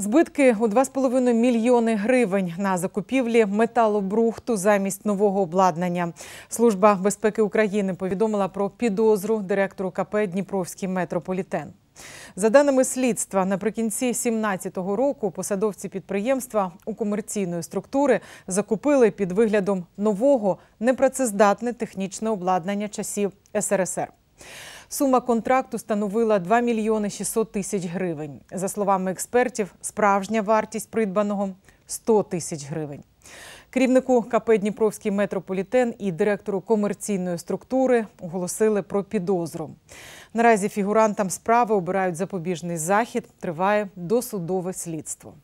Збитки у 2,5 мільйони гривень на закупівлі металобрухту замість нового обладнання. Служба безпеки України повідомила про підозру директору КП Дніпровський метрополітен. За даними слідства, наприкінці 2017 року посадовці підприємства у комерційної структури закупили під виглядом нового непрацездатне технічне обладнання часів СРСР. Сума контракту становила 2 мільйони 600 тисяч гривень. За словами експертів, справжня вартість придбаного 100 тисяч гривень. Керівнику КП Дніпровський метрополітен і директору комерційної структури оголосили про підозру. Наразі фігурантам справи обирають запобіжний захід. Триває досудове слідство.